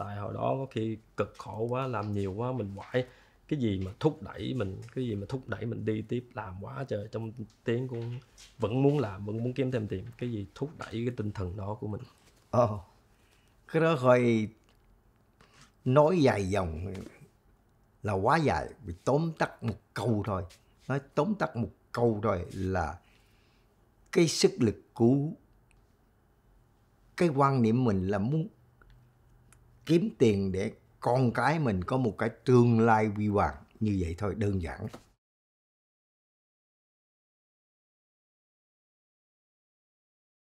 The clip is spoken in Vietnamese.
tại hồi đó có khi cực khổ quá làm nhiều quá mình quải cái gì mà thúc đẩy mình cái gì mà thúc đẩy mình đi tiếp làm quá trời trong tiếng cũng vẫn muốn làm vẫn muốn kiếm thêm tiền cái gì thúc đẩy cái tinh thần đó của mình ờ oh, cái đó hơi nói dài dòng là quá dài bị tóm tắt một câu thôi nói tóm tắt một câu thôi là cái sức lực của cái quan niệm mình là muốn kiếm tiền để con cái mình có một cái tương lai huy hoàng như vậy thôi đơn giản